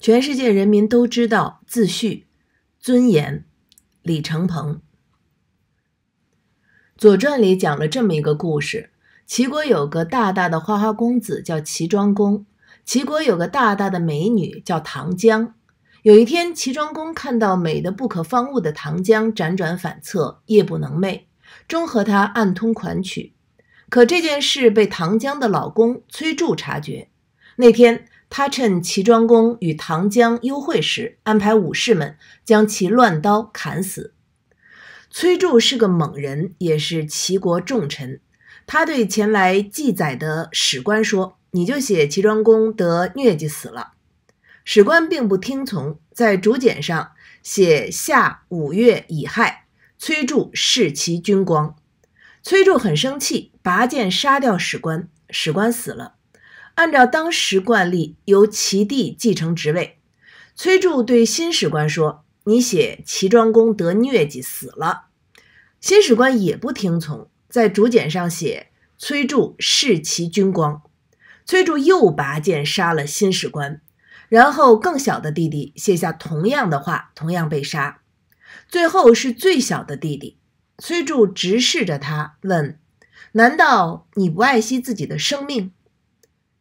全世界人民都知道自诩尊严。李承鹏，《左传》里讲了这么一个故事：齐国有个大大的花花公子叫齐庄公，齐国有个大大的美女叫唐江。有一天，齐庄公看到美的不可方物的唐江辗转反侧，夜不能寐，终和她暗通款曲。可这件事被唐江的老公崔杼察觉。那天。他趁齐庄公与唐姜幽会时，安排武士们将其乱刀砍死。崔杼是个猛人，也是齐国重臣。他对前来记载的史官说：“你就写齐庄公得疟疾死了。”史官并不听从，在竹简上写下“五月乙亥，崔杼弑其君光。”崔杼很生气，拔剑杀掉史官。史官死了。按照当时惯例，由齐地继承职位。崔杼对新史官说：“你写齐庄公得疟疾死了。”新史官也不听从，在竹简上写：“崔杼弑其君光。”崔杼又拔剑杀了新史官，然后更小的弟弟写下同样的话，同样被杀。最后是最小的弟弟崔杼直视着他问：“难道你不爱惜自己的生命？”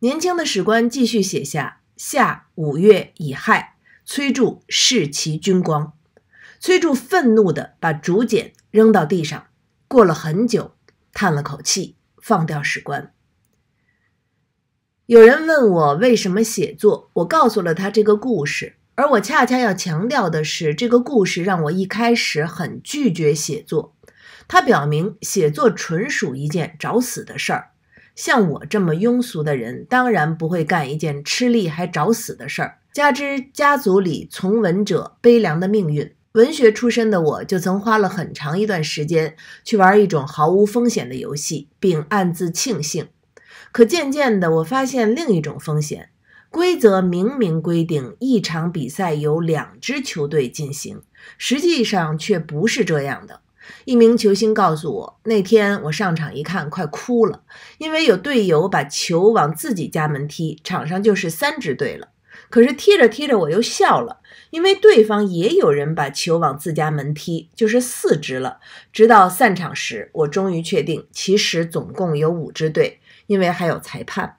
年轻的史官继续写下：夏五月乙亥，崔杼弑其君光。崔杼愤怒的把竹简扔到地上，过了很久，叹了口气，放掉史官。有人问我为什么写作，我告诉了他这个故事，而我恰恰要强调的是，这个故事让我一开始很拒绝写作，它表明写作纯属一件找死的事儿。像我这么庸俗的人，当然不会干一件吃力还找死的事儿。加之家族里从文者悲凉的命运，文学出身的我就曾花了很长一段时间去玩一种毫无风险的游戏，并暗自庆幸。可渐渐的，我发现另一种风险：规则明明规定一场比赛由两支球队进行，实际上却不是这样的。一名球星告诉我，那天我上场一看，快哭了，因为有队友把球往自己家门踢，场上就是三支队了。可是踢着踢着，我又笑了，因为对方也有人把球往自家门踢，就是四支了。直到散场时，我终于确定，其实总共有五支队，因为还有裁判。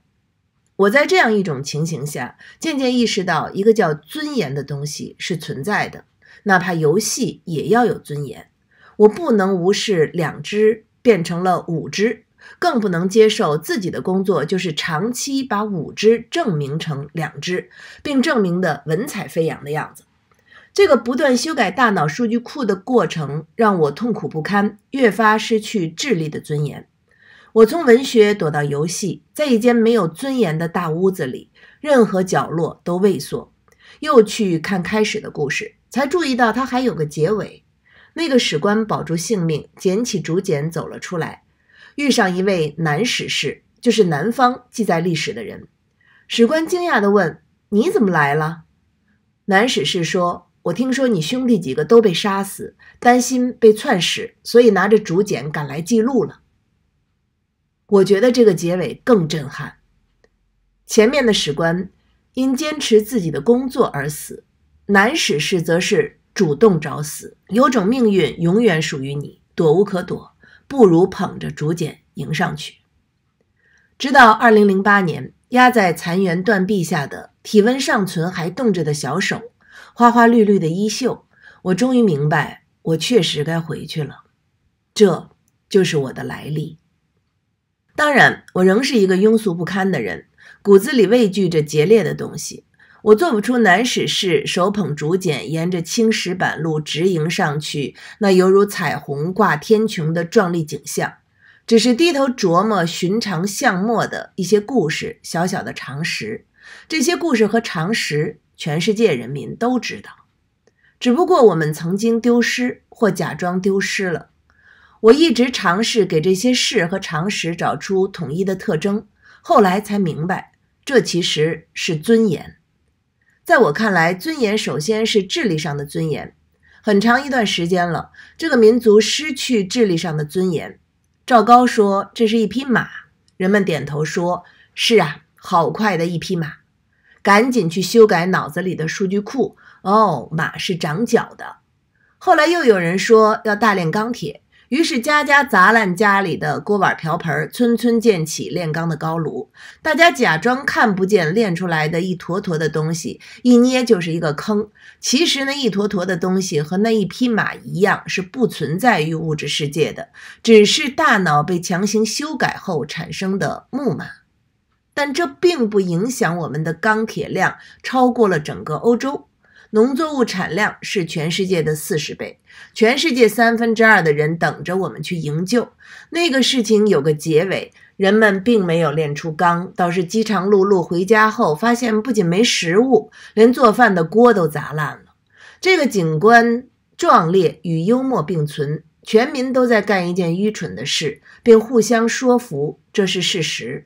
我在这样一种情形下，渐渐意识到，一个叫尊严的东西是存在的，哪怕游戏也要有尊严。我不能无视两只变成了五只，更不能接受自己的工作就是长期把五只证明成两只，并证明的文采飞扬的样子。这个不断修改大脑数据库的过程让我痛苦不堪，越发失去智力的尊严。我从文学躲到游戏，在一间没有尊严的大屋子里，任何角落都畏缩。又去看开始的故事，才注意到它还有个结尾。那个史官保住性命，捡起竹简走了出来，遇上一位南史士，就是南方记载历史的人。史官惊讶地问：“你怎么来了？”南史士说：“我听说你兄弟几个都被杀死，担心被篡史，所以拿着竹简赶来记录了。”我觉得这个结尾更震撼。前面的史官因坚持自己的工作而死，南史士则是。主动找死，有种命运永远属于你，躲无可躲，不如捧着竹简迎上去。直到二零零八年，压在残垣断壁下的体温尚存、还冻着的小手，花花绿绿的衣袖，我终于明白，我确实该回去了。这就是我的来历。当然，我仍是一个庸俗不堪的人，骨子里畏惧着节烈的东西。我做不出南史氏手捧竹简，沿着青石板路直迎上去，那犹如彩虹挂天穹的壮丽景象。只是低头琢磨寻常巷陌的一些故事、小小的常识。这些故事和常识，全世界人民都知道，只不过我们曾经丢失或假装丢失了。我一直尝试给这些事和常识找出统一的特征，后来才明白，这其实是尊严。在我看来，尊严首先是智力上的尊严。很长一段时间了，这个民族失去智力上的尊严。赵高说：“这是一匹马。”人们点头说：“是啊，好快的一匹马。”赶紧去修改脑子里的数据库。哦，马是长脚的。后来又有人说要大炼钢铁。于是家家砸烂家里的锅碗瓢盆，村村建起炼钢的高炉。大家假装看不见炼出来的一坨坨的东西，一捏就是一个坑。其实呢，一坨坨的东西和那一匹马一样，是不存在于物质世界的，只是大脑被强行修改后产生的木马。但这并不影响我们的钢铁量超过了整个欧洲。农作物产量是全世界的四十倍，全世界三分之二的人等着我们去营救。那个事情有个结尾，人们并没有炼出钢，倒是饥肠辘辘回家后，发现不仅没食物，连做饭的锅都砸烂了。这个景观壮烈与幽默并存，全民都在干一件愚蠢的事，并互相说服这是事实。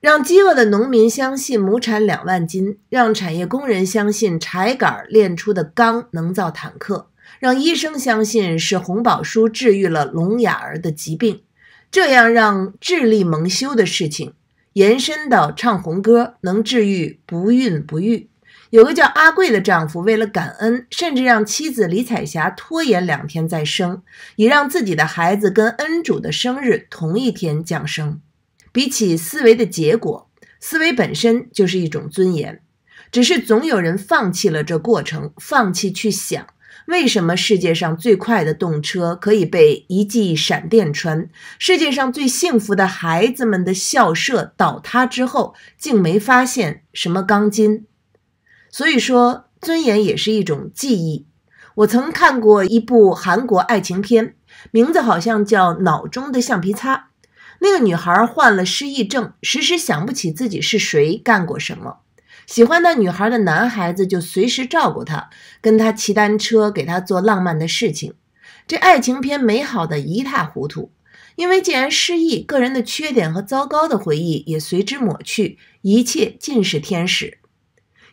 让饥饿的农民相信亩产两万斤，让产业工人相信柴杆炼出的钢能造坦克，让医生相信是红宝书治愈了聋哑儿的疾病。这样让智力蒙羞的事情，延伸到唱红歌能治愈不孕不育。有个叫阿贵的丈夫，为了感恩，甚至让妻子李彩霞拖延两天再生，也让自己的孩子跟恩主的生日同一天降生。比起思维的结果，思维本身就是一种尊严。只是总有人放弃了这过程，放弃去想为什么世界上最快的动车可以被一记闪电穿，世界上最幸福的孩子们的校舍倒塌之后竟没发现什么钢筋。所以说，尊严也是一种记忆。我曾看过一部韩国爱情片，名字好像叫《脑中的橡皮擦》。那个女孩患了失忆症，时时想不起自己是谁、干过什么。喜欢那女孩的男孩子就随时照顾她，跟她骑单车，给她做浪漫的事情。这爱情片美好的一塌糊涂。因为既然失忆，个人的缺点和糟糕的回忆也随之抹去，一切尽是天使。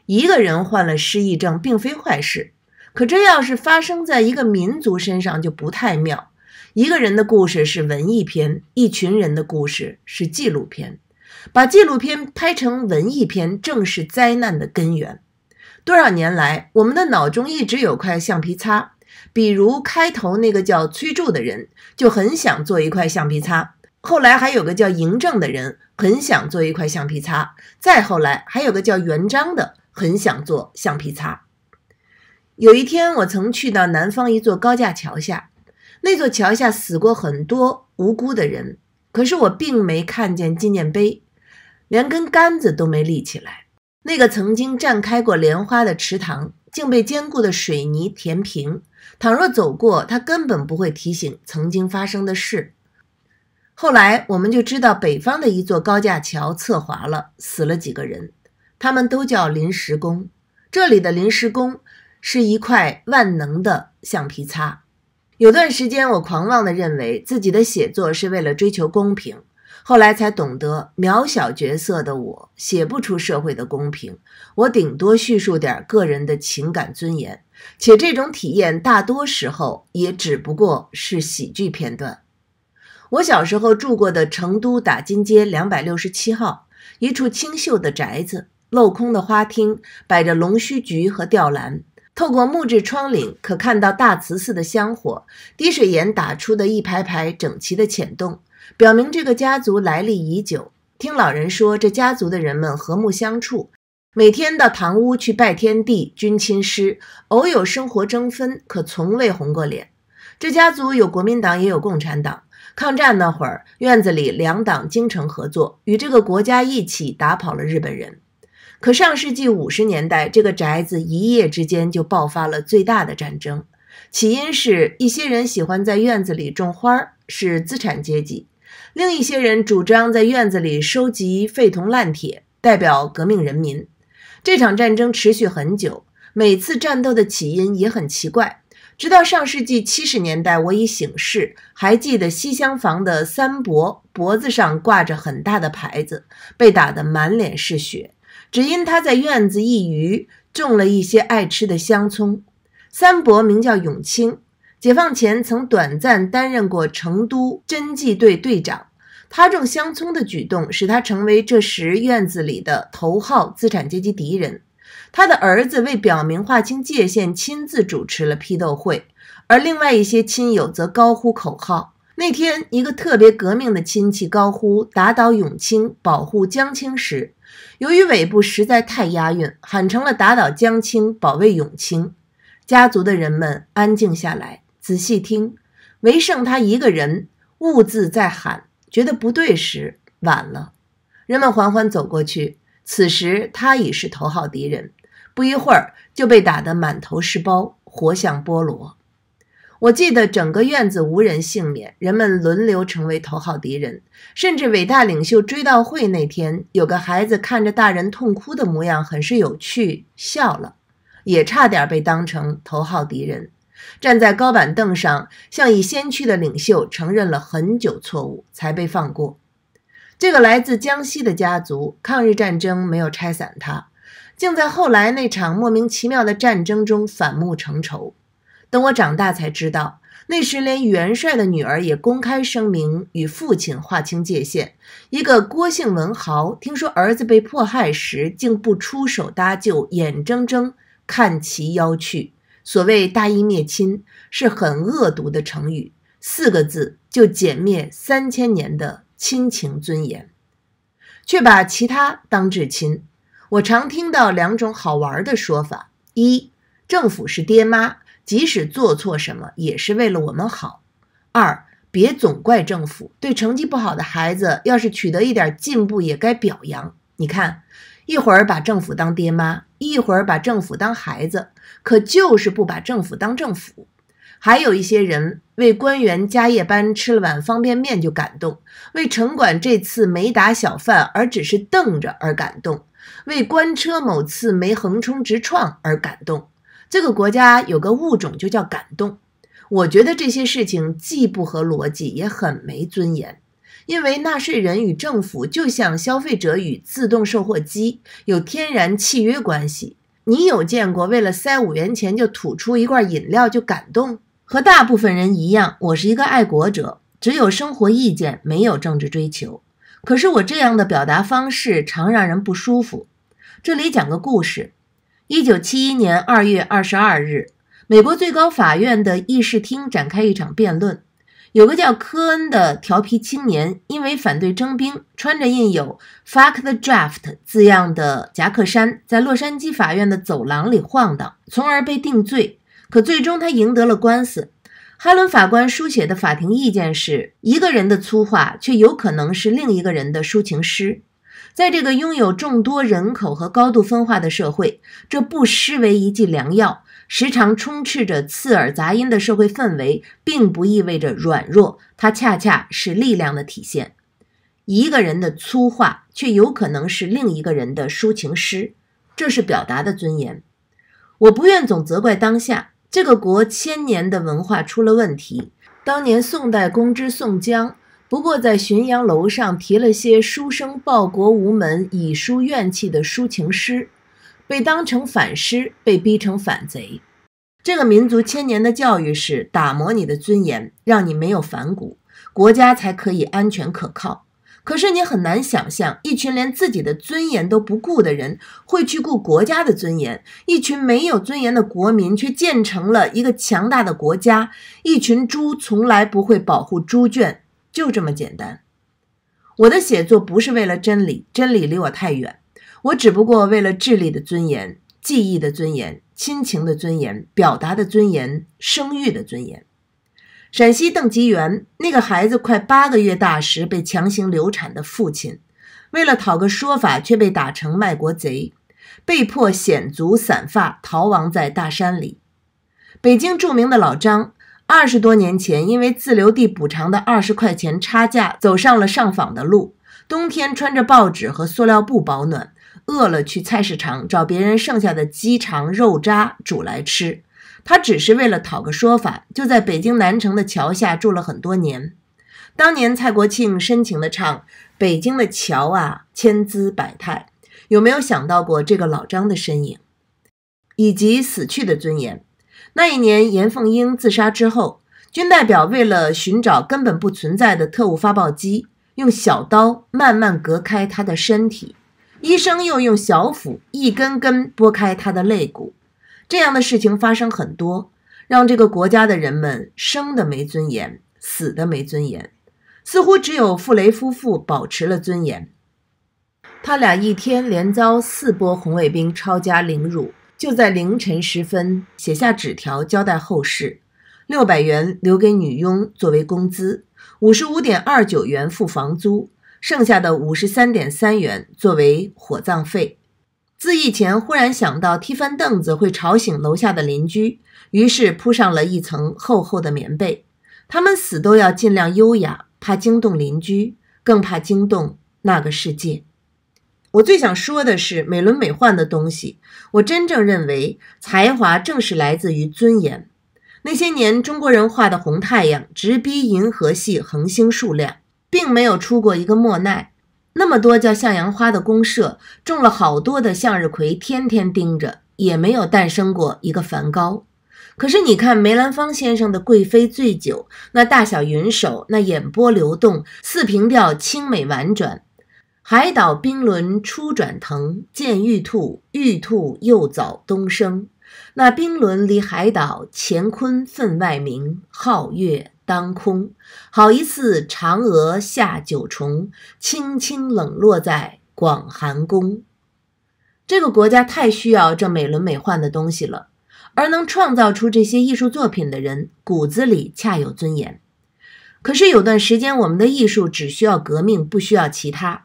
一个人患了失忆症并非坏事，可这要是发生在一个民族身上，就不太妙。一个人的故事是文艺片，一群人的故事是纪录片。把纪录片拍成文艺片，正是灾难的根源。多少年来，我们的脑中一直有块橡皮擦。比如，开头那个叫崔柱的人就很想做一块橡皮擦。后来还有个叫嬴政的人很想做一块橡皮擦。再后来还有个叫元璋的很想做橡皮擦。有一天，我曾去到南方一座高架桥下。那座桥下死过很多无辜的人，可是我并没看见纪念碑，连根杆子都没立起来。那个曾经绽开过莲花的池塘，竟被坚固的水泥填平。倘若走过，它根本不会提醒曾经发生的事。后来我们就知道，北方的一座高架桥侧滑了，死了几个人。他们都叫临时工。这里的临时工是一块万能的橡皮擦。有段时间，我狂妄地认为自己的写作是为了追求公平，后来才懂得渺小角色的我写不出社会的公平，我顶多叙述点个人的情感尊严，且这种体验大多时候也只不过是喜剧片段。我小时候住过的成都打金街两百六十七号，一处清秀的宅子，镂空的花厅摆着龙须菊和吊兰。透过木质窗棂，可看到大慈寺的香火，滴水岩打出的一排排整齐的浅洞，表明这个家族来历已久。听老人说，这家族的人们和睦相处，每天到堂屋去拜天地、君亲师，偶有生活争分，可从未红过脸。这家族有国民党，也有共产党。抗战那会儿，院子里两党精诚合作，与这个国家一起打跑了日本人。可上世纪五十年代，这个宅子一夜之间就爆发了最大的战争。起因是一些人喜欢在院子里种花，是资产阶级；另一些人主张在院子里收集废铜烂铁，代表革命人民。这场战争持续很久，每次战斗的起因也很奇怪。直到上世纪七十年代，我已醒世，还记得西厢房的三伯脖子上挂着很大的牌子，被打得满脸是血。只因他在院子一隅种了一些爱吃的香葱。三伯名叫永清，解放前曾短暂担任过成都侦缉队队长。他种香葱的举动使他成为这时院子里的头号资产阶级敌人。他的儿子为表明划清界限，亲自主持了批斗会，而另外一些亲友则高呼口号。那天，一个特别革命的亲戚高呼“打倒永清，保护江青”时。由于尾部实在太押韵，喊成了“打倒江青，保卫永清。家族的人们安静下来，仔细听。唯剩他一个人兀自在喊，觉得不对时，晚了。人们缓缓走过去，此时他已是头号敌人，不一会儿就被打得满头是包，活像菠萝。我记得整个院子无人幸免，人们轮流成为头号敌人。甚至伟大领袖追悼会那天，有个孩子看着大人痛哭的模样，很是有趣，笑了，也差点被当成头号敌人。站在高板凳上，向已先去的领袖承认了很久错误，才被放过。这个来自江西的家族，抗日战争没有拆散他，竟在后来那场莫名其妙的战争中反目成仇。等我长大才知道，那时连元帅的女儿也公开声明与父亲划清界限。一个郭姓文豪听说儿子被迫害时，竟不出手搭救，眼睁睁看其夭去。所谓“大义灭亲”是很恶毒的成语，四个字就歼灭三千年的亲情尊严，却把其他当至亲。我常听到两种好玩的说法：一，政府是爹妈。即使做错什么，也是为了我们好。二，别总怪政府。对成绩不好的孩子，要是取得一点进步，也该表扬。你看，一会儿把政府当爹妈，一会儿把政府当孩子，可就是不把政府当政府。还有一些人为官员加夜班吃了碗方便面就感动，为城管这次没打小贩而只是瞪着而感动，为官车某次没横冲直撞而感动。这个国家有个物种就叫感动。我觉得这些事情既不合逻辑，也很没尊严。因为纳税人与政府就像消费者与自动售货机有天然契约关系。你有见过为了塞五元钱就吐出一罐饮料就感动？和大部分人一样，我是一个爱国者，只有生活意见，没有政治追求。可是我这样的表达方式常让人不舒服。这里讲个故事。一九七一年二月二十二日，美国最高法院的议事厅展开一场辩论。有个叫科恩的调皮青年，因为反对征兵，穿着印有 “fuck the draft” 字样的夹克衫，在洛杉矶法院的走廊里晃荡，从而被定罪。可最终，他赢得了官司。哈伦法官书写的法庭意见是：“一个人的粗话，却有可能是另一个人的抒情诗。”在这个拥有众多人口和高度分化的社会，这不失为一剂良药。时常充斥着刺耳杂音的社会氛围，并不意味着软弱，它恰恰是力量的体现。一个人的粗话，却有可能是另一个人的抒情诗，这是表达的尊严。我不愿总责怪当下这个国千年的文化出了问题。当年宋代公知宋江。不过，在浔阳楼上提了些书生报国无门、以书怨气的抒情诗，被当成反诗，被逼成反贼。这个民族千年的教育是打磨你的尊严，让你没有反骨，国家才可以安全可靠。可是你很难想象，一群连自己的尊严都不顾的人，会去顾国家的尊严；一群没有尊严的国民，却建成了一个强大的国家。一群猪从来不会保护猪圈。就这么简单。我的写作不是为了真理，真理离我太远。我只不过为了智力的尊严、记忆的尊严、亲情的尊严、表达的尊严、声誉的尊严。陕西邓吉元那个孩子快八个月大时被强行流产的父亲，为了讨个说法，却被打成卖国贼，被迫险足散发逃亡在大山里。北京著名的老张。二十多年前，因为自留地补偿的二十块钱差价，走上了上访的路。冬天穿着报纸和塑料布保暖，饿了去菜市场找别人剩下的鸡肠、肉渣煮来吃。他只是为了讨个说法，就在北京南城的桥下住了很多年。当年蔡国庆深情地唱：“北京的桥啊，千姿百态。”有没有想到过这个老张的身影，以及死去的尊严？那一年，严凤英自杀之后，军代表为了寻找根本不存在的特务发报机，用小刀慢慢割开她的身体，医生又用小斧一根根拨开她的肋骨。这样的事情发生很多，让这个国家的人们生的没尊严，死的没尊严。似乎只有傅雷夫妇保持了尊严。他俩一天连遭四波红卫兵抄家凌辱。就在凌晨时分，写下纸条交代后事：六百元留给女佣作为工资，五十五点二九元付房租，剩下的五十三点三元作为火葬费。自缢前，忽然想到踢翻凳子会吵醒楼下的邻居，于是铺上了一层厚厚的棉被。他们死都要尽量优雅，怕惊动邻居，更怕惊动那个世界。我最想说的是，美轮美奂的东西，我真正认为才华正是来自于尊严。那些年中国人画的红太阳直逼银河系恒星数量，并没有出过一个莫奈。那么多叫向阳花的公社，种了好多的向日葵，天天盯着，也没有诞生过一个梵高。可是你看梅兰芳先生的《贵妃醉酒》，那大小云手，那眼波流动，四平调清美婉转。海岛冰轮初转腾，见玉兔，玉兔又早东升。那冰轮离海岛，乾坤分外明，皓月当空。好一次，嫦娥下九重，轻轻冷落在广寒宫。这个国家太需要这美轮美奂的东西了，而能创造出这些艺术作品的人，骨子里恰有尊严。可是有段时间，我们的艺术只需要革命，不需要其他。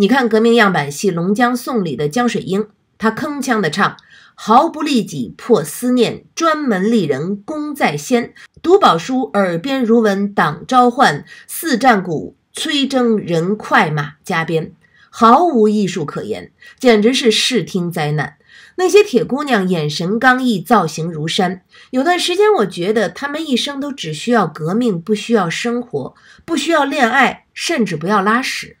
你看革命样板戏《龙江颂》里的江水英，她铿锵地唱：“毫不利己，破思念；专门利人，功在先。读宝书，耳边如闻党召唤；四战鼓催征，人快马加鞭。”毫无艺术可言，简直是视听灾难。那些铁姑娘眼神刚毅，造型如山。有段时间，我觉得她们一生都只需要革命，不需要生活，不需要恋爱，甚至不要拉屎。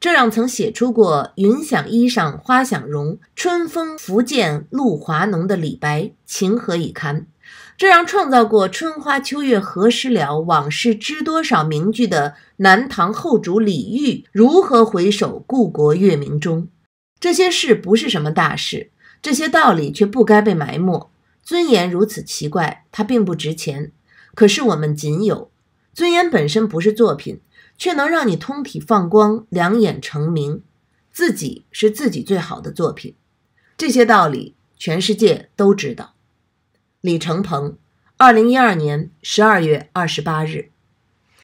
这让曾写出过“云想衣裳花想容，春风拂槛露华浓”的李白情何以堪？这让创造过“春花秋月何时了，往事知多少”名句的南唐后主李煜如何回首故国月明中？这些事不是什么大事，这些道理却不该被埋没。尊严如此奇怪，它并不值钱，可是我们仅有。尊严本身不是作品。却能让你通体放光，两眼成名，自己是自己最好的作品。这些道理，全世界都知道。李成鹏，二零一二年十二月二十八日。